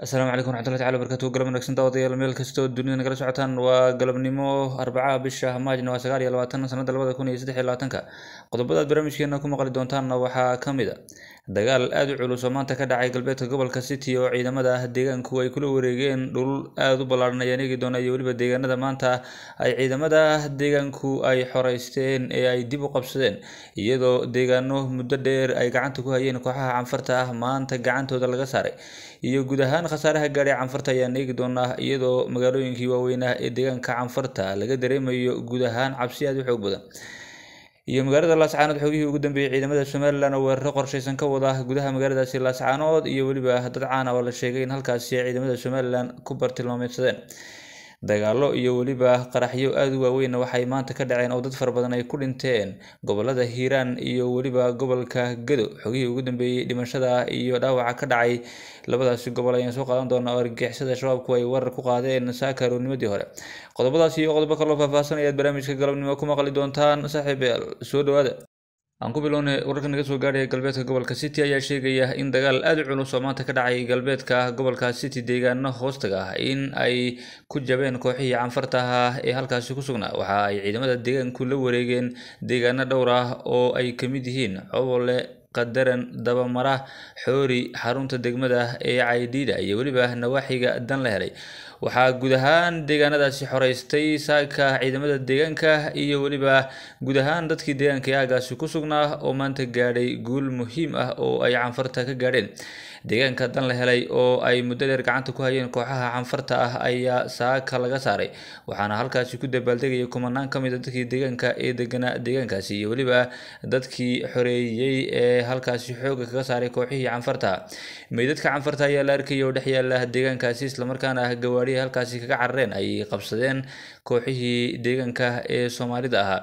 asalaamu calaykum raxmatullahi tacala barkatu galab wanagsan daawadayaal meel kastoo dunida nagala socotaan waa galabnimo arbacaha bisha maajna waa sagaal iyo labaatan sanada labada kun iyo saddex iyo labaatanka qodobadaad barnaamijkeena ku maqli doontaanna waxaa ka mid a dagaal aada u culus oo maanta ka dhacay galbeedka gobolka city oo ciidamada ah deegaanku ay kula wareegeen dhul aada u ballaarhan ayaan eegi doonaa iyo weliba deegaanada maanta ay ciidamada deegaanku ay xoreysteen ee ay dib u qabsadeen iyadoo deegaano muddo dheer ay gacanta ku hayeen kooxaha canfarta ah maanta gacantooda laga saaray iyo guud ahaan khasaaraha gaadhay canfarta ayaan eegi doonaa iyadoo magaalooyinkii waaweynah ee deegaanka canfarta laga dareemayo guud ahaan cabsi aada u xoog badan iyo magaalada laascaanood xoogihii ugu dambeeyey ciidamada somalilan oo weeraro qorshaysan ka wada ah gudaha magaaladaasi laascaanood iyo weliba dad caana ah oo la sheegay in halkaasi ay ciidamada somalilan ku bartilmaameysadeen dagaalo iyo weliba qaraxyo aada u waaweyn waxay maanta ka dhaceen oo dad fara badan ay ku dhinteen gobolada hiiraan iyo weliba gobolka gado xogihii ugu dambeeyey dhimashada iyo dhaawaca ka dhacay labadaasi gobol ayaan soo qaadan doonaa oo argixisada shabaabku ay warar ku qaadeen saaka aroornimadii hore qodobadaas iyo qodobo kaloo faahfaahsan ayaad barnaamijka galabnimo ku maqli doontaan saaxiibeel soo dhawaada aan ku bilownay wararka naga soo gaaraya galbeedka gobolka city ayaa sheegaya in dagaal aada culus oo maanta ka dhacay galbeedka gobolka city deegaano hoostag ah in ay ku jabeen kooxihii canfartaha ah ee halkaasi ku sugnaa waxa ay ciidamada deegaanku la wareegeen deegaano dhowr ah oo ay ka mid yihiin cobole qadaran dabamara Xoori xarunta degmada ah ee Caydiida iyo weliba nawaaxiga dan la helay waxaa guud ahaan deegaanadaasi xoraystay saaka ciidamada deegaanka iyo weliba guud ahaan dadkii deegaanka aagaasi ku sugnaa oo maanta gaadhay guul muhiim ah oo ay canfarta ka gaadheen deegaanka dan la helay oo ay muddo dheer gacanta ku hayeen kooxaha canfarta ah ayaa saaka laga saaray waxaana halkaasi ku dabaaldegaya kumanaan ka mid a ah dadkii deegaanka ee degana deegaankaasi iyo weliba dadkii xoreeyey ee ayaa halkaasi xooga kaga saaray kooxihii canfarta meydadka canfarta ayaa la arkayay oo dhex yaalla deegaankaasi islamarkaana ah gawaadhiya halkaasi kaga carareen ay qabsadeen kooxihii deegaanka ee soomaalida ahaa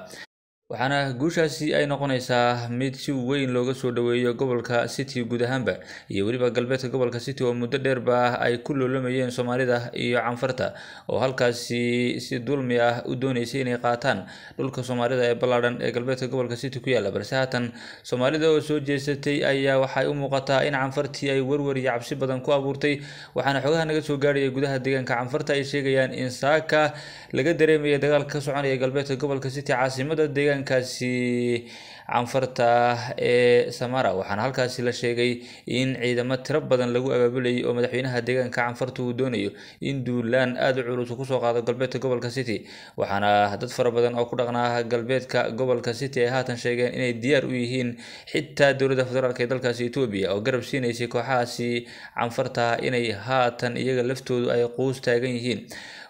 waxaana guushaasi ay noqonaysaa mid si weyn looga soo dhoweeyo gobolka city guud ahaanba iyo weliba galbeedka gobolka city oo muddo dheerba ay ku loolamayeen soomaalida iyo canfarta oo halkaasi si dulmi ah u dooneysay inay qaataan dhulka soomaalida ee ballaadhan ee galbeedka gobolka city ku yaalla balse haatan soomaalida oo soo jeesatay ayaa waxay u muuqataa in canfartii ay warwar iyo cabsi badan ku abuurtay waxaana xogaha naga soo gaarhaya gudaha deegaanka canfarta ay sheegayaan in saaka laga dareemaya dagaalka ka soconaya galbeedka gobolka city caasimadda deegaanka dhankaasi canfarta ah ee samara waxaana halkaasi la sheegay in ciidamo tiro badan lagu abaabulayay oo madaxweynaha deegaanka canfarta uu doonayo in duulaan aada u culus kusoo qaado galbeedka gobolka city waxaana dad fara badan oo ku dhaqnaa galbeedka gobolka city ay haatan sheegeen inay diyaar u yihiin xitaa dowladda federaalk ee dalkaasi etoobiya oo garab siinaysay kooxahaasi canfarta ah inay haatan iyaga laftoodu ay quus taagan yihiin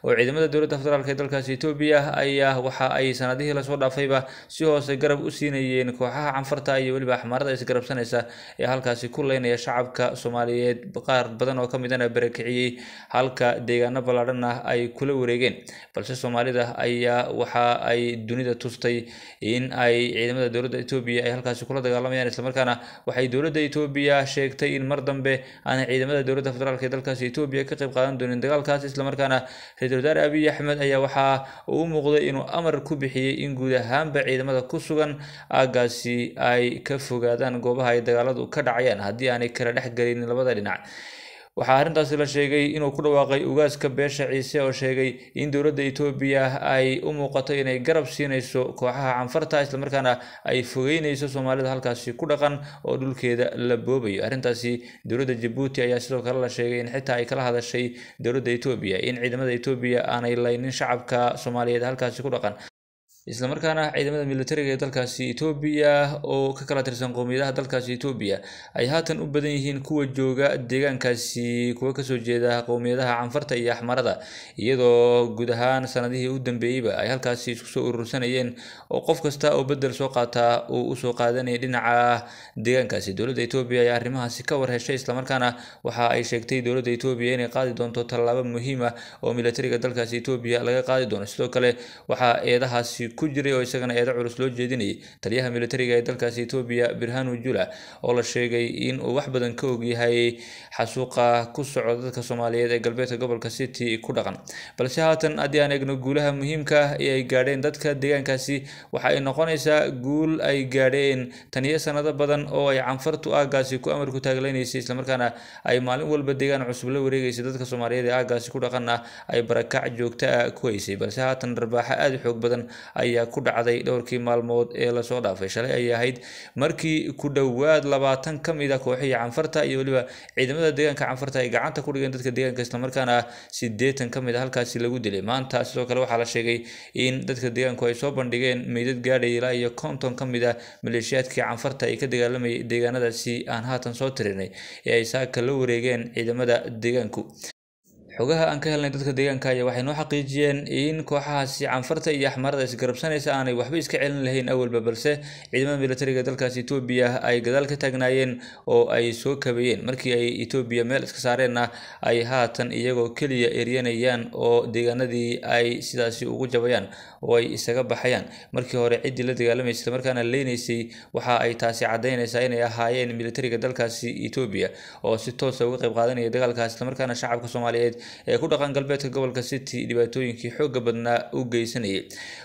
oo ciidamada dowladda federaalk ee dalkaasi etoobiya ayaa waxa ay sanadihii lasoo dhaafayba si hoose garab u siinayeen kooxaha canfarta iyo weliba axmaarada isgarabsanaysa ee halkaasi ku leynaya shacabka soomaaliyeed qaar badan oo ka midana barakiciyey halka deegaano ballaadhanna ah ay kula wareegeen balse soomaalida ayaa waxa ay dunida tustay in ay ciidamada dowladda etoobiya ay halkaasi kula dagaalamayaan islamarkaana waxay dowladda etoobiya sheegtay in mar dambe aan ciidamada dowladda federaalk ee dalkaasi etoobiya ka qayb qaadan doonin dagaalkaas islamarkaana ra abiy axmed ayaa waxaa uu muuqday inuu amar ku bixiyey in guud ahaanba ciidamada ku sugan aaggaasi ay ka fogaadaan goobaha ay dagaaladu ka dhacayaan haddii aanay kala dhex gelin labada dhinac waxaa arrintaasi la sheegay inuu ku dhawaaqay ugaaska beesha ciise oo sheegay in dowladda etoobiya ay u muuqato inay garab siinayso kooxaha canfarta islamarkaana ay fogeynayso soomaalida halkaasi ku dhaqan oo dhulkeeda la boobayo arrintaasi dowladda jabuuti ayaa sidoo kale la sheegay in xitaa ay kala hadashay dowladda etoobiya in ciidamada etoobiya aanay laynin shacabka soomaaliyeed halkaasi ku dhaqan isla markaana ciidamada militariga ee dalkaasi etoobiya oo ka kala tirsan qowmiyadaha dalkaasi etoobiya ay haatan u badan yihiin kuwa jooga deegaankaasi kuwa kasoo jeeda qowmiyadaha canfarta iyo axmarada iyadoo guud ahaan sanadihii u dambeeyeyba ay halkaasi isku soo urursanayeen oo qof kasta oo bedel soo qaataa uu usoo qaadanaya dhinaca deegaankaasi dowladda etoobiya ayaa arrimahaasi ka war heshay islamarkaana waxa ay sheegtay dowladda etoobiya inay qaadi doonto tallaabo muhiim ah oo militariga dalkaasi etoobiya laga qaadi doono sidoo kale waxaa eedahaasi ku jiray oo isagana eedo culus loo jeedinayay taliyaha militariga ee dalkaasi etoobiya birhanu jula oo la sheegay in uu wax badan ka ogyahay xasuuqa ku soco dadka soomaaliyeed ee galbeedka gobolka city ku dhaqan balse haatan haddii aan eegno guulaha muhiimka ah ee ay gaadheen dadka deegaankaasi waxa ay noqonaysaa guul ay gaadheen taniyo sanado badan oo ay canfartu aagaasi ku amarku taaglaynaysay islamarkaana ay maalin walba deegaan cusub la wareegaysa dadka soomaaliyeed ee aagaasi ku dhaqan ah ay barakac joogta ah ku haysay balse haatan dharbaaxa aada u xoog badan ay ayaa ku dhacday dhowrkii maalmood ee lasoo dhaafay shalay ay ahayd markii ku dhowaad labaatan ka mid ah kooxihii canfarta iyo weliba ciidamada deegaanka canfarta ay gacanta ku dhigeen dadka deegaanka islamarkaana ah siddeetan ka mid ah halkaasi lagu dilay maanta sidoo kale waxaa la sheegay in dadka deegaanku ay soo bandhigeen meydad gaadhay ah ilaa iyo konton ka mid ah maleeshiyaadkii canfarta ay ka dagaalamayay deegaanadaasi aan haatan soo tirinay ee ay saaka la wareegeen ciidamada deegaanku xogaha aan ka helnay dadka deegaankaaya waxay noo xaqiijiyeen in kooxahaasi canfarta iyo axmarada isgarabsanaysa aanay waxba iska celin lahayn awalba balse ciidamada milatariga dalkaas etoobiya ay gadaal ka taagnaayeen oo ay soo kabeeyeen markii ay etoobiya meel iska saareenna ay haatan iyagoo keliya eryanayaan oo deegaanadii ay sidaasi ugu jabayaan oo ay isaga baxayaan markii hore ciddii la dagaalamaysay islamarkaana leynaysay waxa ay taasi caddaynaysaa inay ahaayeen milatariga dalkaasi etoobiya oo si toosa ah uga qayb qaadanaya dagaalkaas islamarkaana shacabka soomaaliyeed ee ku dhaqan galbeedka gobolka city dhibaatooyinkii xoogga badnaa u geysanayay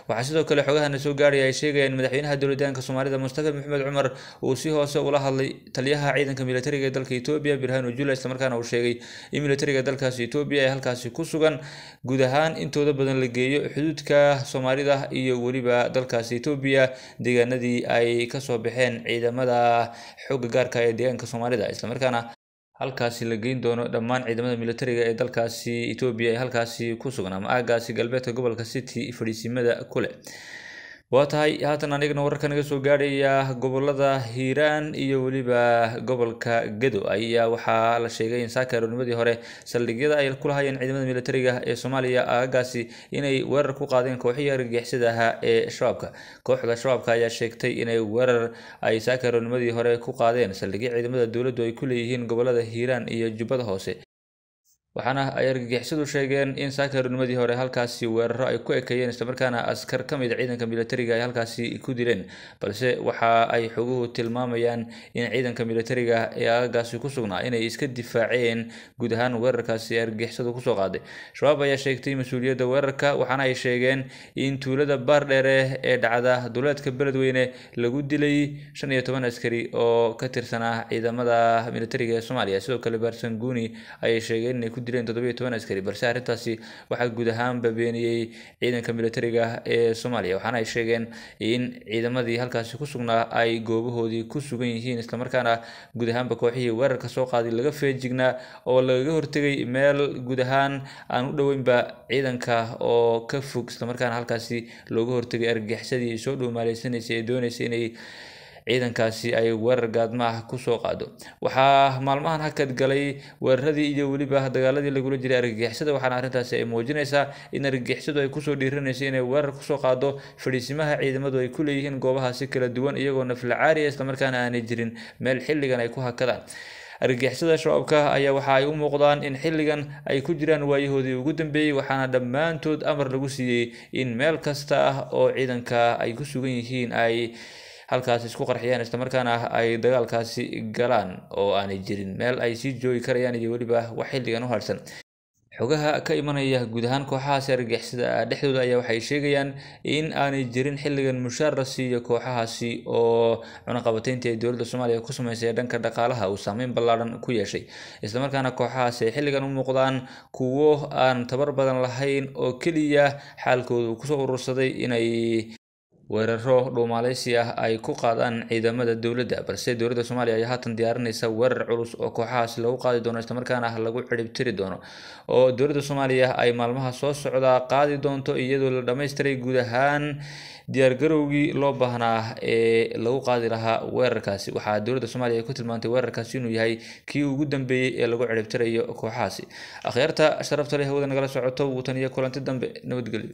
waxaa sidoo kale xogahana soo gaaraya ay sheegayaan madaxweynaha dowladaanka soomaalida mustafa maxamed cumar uu si hoose ula hadlay taliyaha ciidanka milatariga ee dalka etoobiya birhanu jula islamarkaana uu sheegay in milatariga dalkaasi etoobiya ay halkaasi ku sugan guud ahaan intooda badan la geeyo xuduudka soomaalida iyo weliba dalkaasi etoobiya deegaanadii ay kasoo baxeen ciidamada xoogga gaarka ah ee deegaanka soomaalida islamarkaana halkaasi la geyn doono dhammaan ciidamada milatariga ee dalkaasi etoobiya ee halkaasi ku sugan ama aagaasi galbeedka gobolka city fadhiisimada ku leh waa tahay haatan anigana wararka naga soo gaadhaya gobolada hiiraan iyo weliba gobolka gedo ayaa waxaa la sheegay in saaka aroornimadii hore saldhigyada ay ku lahaayeen ciidamada milatariga ah ee soomaaliya aagaasi inay weerar ku qaadeen kooxihii argagixisada ahaa ee shabaabka kooxda shabaabka ayaa sheegtay inay weerar ay saaka aroornimadii hore ku qaadeen saldhigyo ciidamada dowladdu ay ku leeyihiin gobolada hiiraan iyo jubbada hoose waxaana ay argagixisadu sheegeen in saaka runimadii hore halkaasi weeraro ay ku ekeeyeen islamarkaana askar ka mid ciidanka milatariga ay halkaasi ku dileen balse waxa ay xuguhu tilmaamayaan in ciidanka milatariga ee aagaasi ku sugnaa inay iska difaaceen guud ahaan weerarkaasi argagixisadu kusoo qaaday shabaab ayaa sheegtay mas-uuliyadda weerarka waxaana ay sheegeen in tuulada baar dheere ee dhacda duleedka beledweyne lagu dilay shan iyo toban askari oo ka tirsanaa ciidamada militariga ee soomaaliya sidoo kale baarsanguuni ayay sheegeen inay ku direen todobaiyotobanaskari balse arrintaasi waxaa guud ahaanba beeniyey ciidanka milatariga ah ee soomaaliya waxaana ay sheegeen in ciidamadii halkaasi ku sugnaa ay goobahoodii ku sugan yihiin islamarkaana guud ahaanba kooxihii weerarka soo qaaday laga feejignaa oo lagaga hortegay meel guud ahaan aan u dhoweynba ciidanka oo ka fog islamarkaana halkaasi looga hortegay argagixisadii soo dhuumaaleysanaysa ee doonaysa inay ciidankaasi ay weerar gaadma ah kusoo qaado waxaa maalmahan hakad galay weeraradii iyo weliba dagaaladii lagula jiray argagixisada waxaana arrintaasi ay muujinaysaa in argagixisadu ay kusoo dhiiranayso inay weerar kusoo qaado fadhiisimaha ciidamadu ay ku leeyihiin goobahaasi kala duwan iyagoo naflacaariya islamarkaana aanay jirin meel xilligan ay ku hakadaan argagixisada shabaabka ayaa waxa ay u muuqdaan in xilligan ay ku jiraan waayahoodii ugu dambeeyey waxaana dhammaantood amar lagu siiyey in meel kasta ah oo ciidanka ay ku sugan yihiin ay halkaas isku qarxiyaan islamarkaana ah ay dagaalkaasi galaan oo aanay jirin meel ay sii joogi karayaan iyo weliba wax xilligan u harsan xogaha ka imanaya guud ahaan kooxahaasi argagixisada dhexdooda ayaa waxay sheegayaan in aanay jirin xilligan mushaar la siiyo kooxahaasi oo cunaqabatayntii ay dowladda soomaaliya ku samaysay ee dhanka dhaqaalaha uu saameyn ballaadhan ku yeeshay islamarkaana kooxahaasi ay xilligan u muuqdaan kuwo aan tabar badan lahayn oo keliya xaalkooda kusoo urursaday inay weeraro dhuumaaleysi ah ay ku qaadaan ciidamada dowladda balse dowladda soomaaliya ayaa haatan diyaarinaysa weerar culus oo kooxahaasi lagu qaadi doono islamarkaana lagu xidhib tiri doono oo dowladda soomaaliya ay maalmaha soo socda qaadi doonto iyadoo la dhammaystiray guud ahaan diyaargarowgii loo baahnaa ee lagu qaadi lahaa weerarkaasi waxaa dowladda soomaaliya ay ku tilmaantay weerarkaasi inuu yahay kii ugu dambeeyey ee lagu ciribtirayo kooxahaasi akhyaarta sharafta leh hawada nagala socoto wutan iyo kulanti dambe nabadgelyo